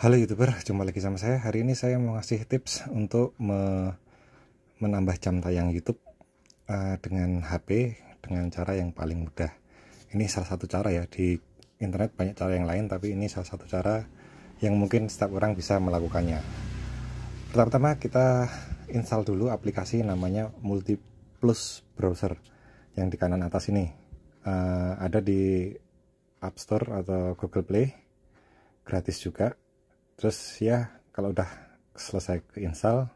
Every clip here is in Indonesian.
Halo youtuber, jumpa lagi sama saya. Hari ini saya mau ngasih tips untuk me menambah jam tayang YouTube uh, dengan HP dengan cara yang paling mudah. Ini salah satu cara ya di internet banyak cara yang lain, tapi ini salah satu cara yang mungkin setiap orang bisa melakukannya. Pertama-tama kita install dulu aplikasi namanya Multi Plus Browser yang di kanan atas ini. Uh, ada di App Store atau Google Play gratis juga terus ya kalau udah selesai ke install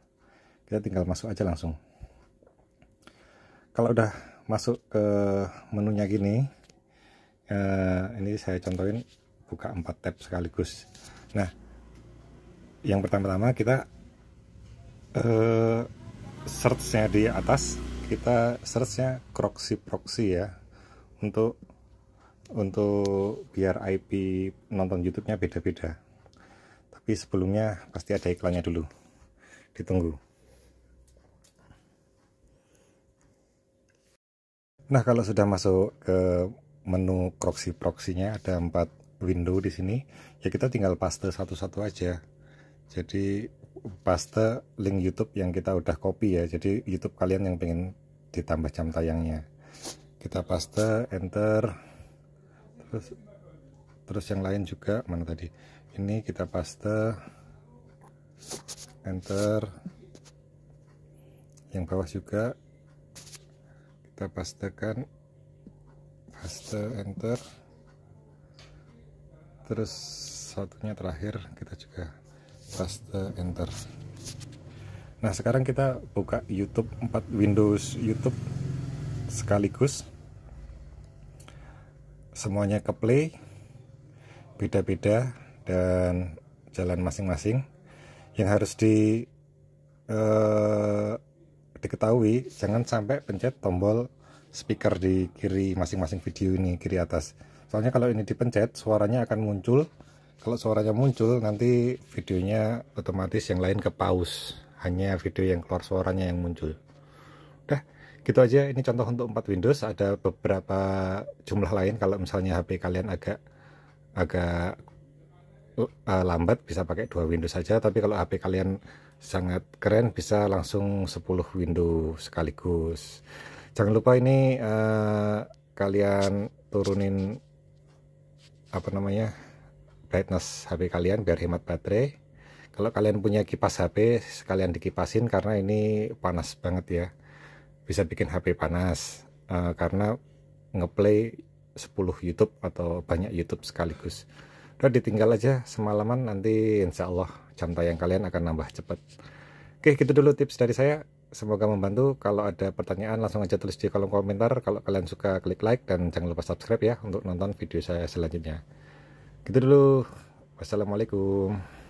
kita tinggal masuk aja langsung kalau udah masuk ke menunya gini eh, ini saya contohin buka 4 tab sekaligus nah yang pertama-tama kita eh, searchnya di atas kita searchnya proxy proxy ya untuk untuk biar IP nonton YouTube-nya beda-beda tapi sebelumnya pasti ada iklannya dulu ditunggu nah kalau sudah masuk ke menu proxy proxynya ada empat window di sini ya kita tinggal paste satu-satu aja jadi paste link YouTube yang kita udah copy ya jadi YouTube kalian yang pengen ditambah jam tayangnya kita paste enter terus terus yang lain juga mana tadi ini kita paste enter yang bawah juga kita pastekan paste enter terus satunya terakhir kita juga paste enter nah sekarang kita buka YouTube 4 Windows YouTube sekaligus semuanya ke play beda-beda dan jalan masing-masing yang harus di eh, diketahui jangan sampai pencet tombol speaker di kiri masing-masing video ini kiri atas soalnya kalau ini dipencet suaranya akan muncul kalau suaranya muncul nanti videonya otomatis yang lain ke pause hanya video yang keluar suaranya yang muncul udah gitu aja ini contoh untuk 4 Windows ada beberapa jumlah lain kalau misalnya HP kalian agak agak eh, lambat bisa pakai dua window saja tapi kalau HP kalian sangat keren bisa langsung 10 window sekaligus jangan lupa ini uh, kalian turunin apa namanya brightness HP kalian biar hemat baterai kalau kalian punya kipas HP sekalian dikipasin karena ini panas banget ya bisa bikin HP panas uh, karena ngeplay 10 YouTube atau banyak YouTube sekaligus udah ditinggal aja semalaman nanti insya Allah jam tayang kalian akan nambah cepat oke gitu dulu tips dari saya semoga membantu kalau ada pertanyaan langsung aja tulis di kolom komentar kalau kalian suka klik like dan jangan lupa subscribe ya untuk nonton video saya selanjutnya gitu dulu wassalamualaikum